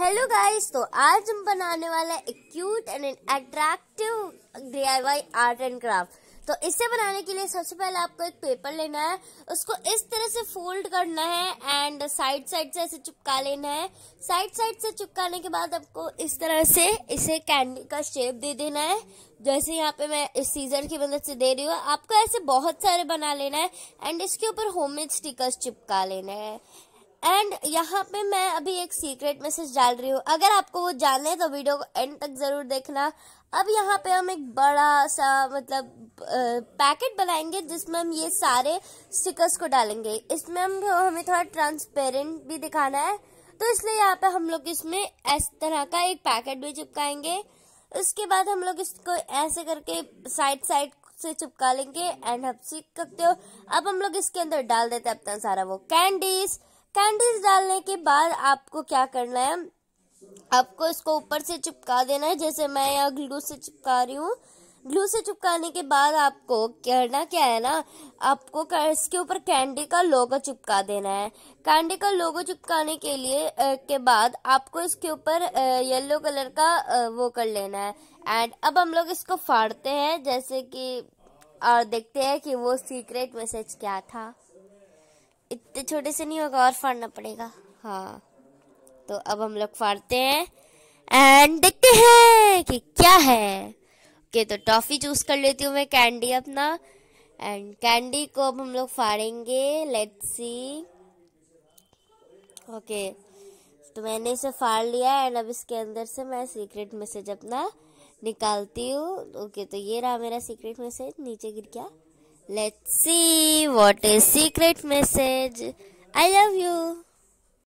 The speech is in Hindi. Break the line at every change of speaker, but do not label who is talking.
हेलो गाइस तो आज हम बनाने वाले एक cute and an attractive DIY art and craft तो इसे बनाने के लिए सबसे पहले आपको एक पेपर लेना है उसको इस तरह से फोल्ड करना है एंड साइड साइड से ऐसे चिपका लेना है साइड साइड से चिपकाने के बाद आपको इस तरह से इसे कैंडी का शेप दे देना है जैसे यहाँ पे मैं इस सीजर की मदद से दे रही हूँ आपको ऐसे बहुत सारे बना लेना है एंड इसके ऊपर होम स्टिकर्स चिपका लेना है एंड यहाँ पे मैं अभी एक सीक्रेट मैसेज डाल रही हूँ अगर आपको वो जानना है तो वीडियो को एंड तक ज़रूर देखना अब यहाँ पे हम एक बड़ा सा मतलब पैकेट बनाएंगे जिसमें हम ये सारे स्टिकर्स को डालेंगे इसमें हम हमें थोड़ा ट्रांसपेरेंट भी दिखाना है तो इसलिए यहाँ पे हम लोग इसमें इस तरह का एक पैकेट भी चिपकाएंगे उसके बाद हम लोग इसको ऐसे करके साइड साइड से चिपका लेंगे एंड हम सीख सकते हो अब हम लोग इसके अंदर डाल देते हैं अपना सारा वो कैंडीज़ कैंडल्स डालने के बाद आपको क्या करना है आपको इसको ऊपर से चिपका देना है जैसे मैं यहाँ ग्लू से चिपका रही हूँ ग्लू से चिपकाने के बाद आपको करना क्या है ना आपको इसके ऊपर कैंडी का लोगो चिपका देना है कैंडी का लोगो चिपकाने के लिए के बाद आपको इसके ऊपर येलो कलर का वो कर लेना है एंड अब हम लोग इसको फाड़ते हैं जैसे कि और देखते हैं कि वो सीक्रेट मैसेज क्या था इतने छोटे से नहीं होगा और फाड़ना पड़ेगा हाँ तो अब हम लोग फाड़ते हैं एंड देखते हैं कि क्या है ओके तो टॉफी चूज कर लेती हूँ मैं कैंडी अपना एंड कैंडी को अब हम लोग फाड़ेंगे लेट्स सी ओके तो मैंने इसे फाड़ लिया एंड अब इसके अंदर से मैं सीक्रेट मैसेज अपना निकालती हूँ ओके तो ये रहा मेरा सीक्रेट मैसेज नीचे गिर गया Let's see what is secret message. I love you.